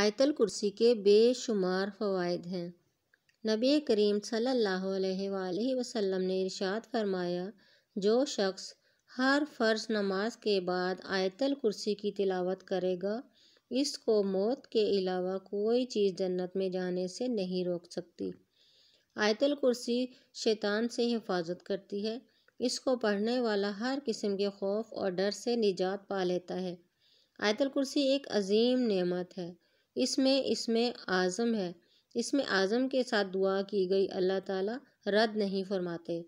आयतल कुर्सी के बेशुमार फ़वाद हैं नबी करीम सल्लल्लाहु अलैहि वसल्लम ने इरशाद फरमाया जो शख्स हर फ़र्ज नमाज के बाद आयतल कुर्सी की तिलावत करेगा इसको मौत के अलावा कोई चीज़ जन्नत में जाने से नहीं रोक सकती आयतल कुर्सी शैतान से हिफाजत करती है इसको पढ़ने वाला हर किस्म के खौफ और डर से निजात पा लेता है आयतल कुर्सी एक अजीम नेमत है इसमें इसमें आज़म है इसमें आज़म के साथ दुआ की गई अल्लाह ताला रद्द नहीं फरमाते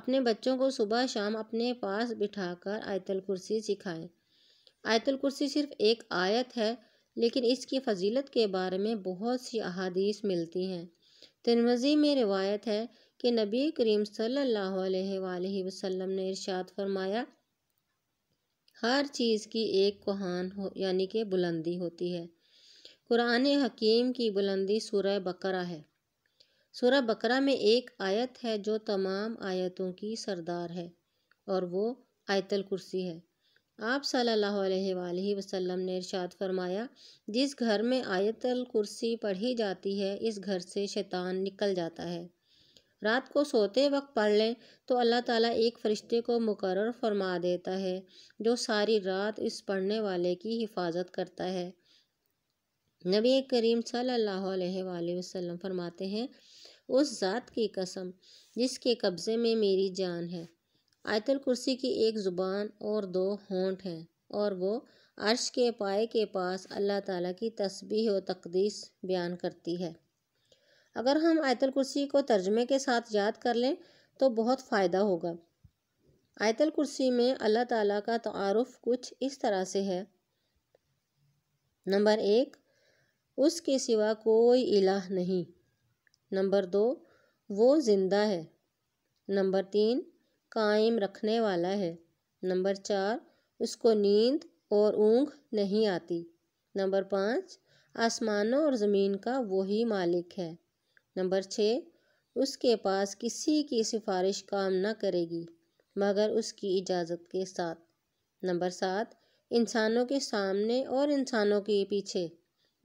अपने बच्चों को सुबह शाम अपने पास बिठाकर आयतल कुर्सी सिखाएं आयतल कुर्सी सिर्फ एक आयत है लेकिन इसकी फजीलत के बारे में बहुत सी अहादीस मिलती हैं तिरमजी में रिवायत है कि नबी करीम सल्लल्लाहु अलैहि वसल्लम ने इरशाद फरमाया हर चीज़ की एक कोहान हो यानी कि बुलंदी होती है कुरान हकीम की बुलंदी सूरह बकर है सूरह बकरा में एक आयत है जो तमाम आयतों की सरदार है और वो आयतल कुर्सी है आप सल्लल्लाहु अलैहि वसल्लम ने इरशाद फरमाया जिस घर में आयतल कुर्सी पढ़ी जाती है इस घर से शैतान निकल जाता है रात को सोते वक्त पढ़ लें तो अल्लाह ताला एक फ़रिश्ते को मुकर फरमा देता है जो सारी रात इस पढ़ने वाले की हिफाजत करता है नबी करीम सल्लल्लाहु अलैहि वसल्लम फरमाते हैं उस ज़ात की कसम जिसके कब्ज़े में मेरी जान है आयतल कुर्सी की एक ज़ुबान और दो होंठ हैं और वो अर्श के पाए के पास अल्लाह ताला की तस्बीह और तकदीस बयान करती है अगर हम आयतल कुर्सी को तर्जमे के साथ याद कर लें तो बहुत फ़ायदा होगा आयतल कुर्सी में अल्लाह ताला का तारफ़ कुछ इस तरह से है नंबर एक उसके सिवा कोई इलाह नहीं नंबर दो वो ज़िंदा है नंबर तीन कायम रखने वाला है नंबर चार उसको नींद और ऊँघ नहीं आती नंबर पाँच आसमानों और ज़मीन का वही मालिक है नंबर छः उसके पास किसी की सिफारिश काम न करेगी मगर उसकी इजाज़त के साथ नंबर सात इंसानों के सामने और इंसानों के पीछे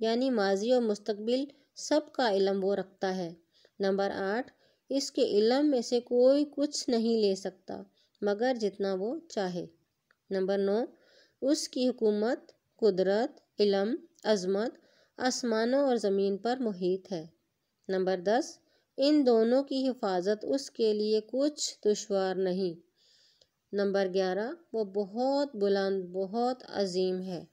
यानी माजी और मुस्तबिल सब का इलम वो रखता है नंबर आठ इसके इलम में से कोई कुछ नहीं ले सकता मगर जितना वो चाहे नंबर नौ उसकी हुकूमत कुदरत इलम अजमत आसमानों और ज़मीन पर मुहित है नंबर दस इन दोनों की हिफाजत उसके लिए कुछ दुशवार नहीं नंबर ग्यारह वो बहुत बुलंद बहुत अजीम है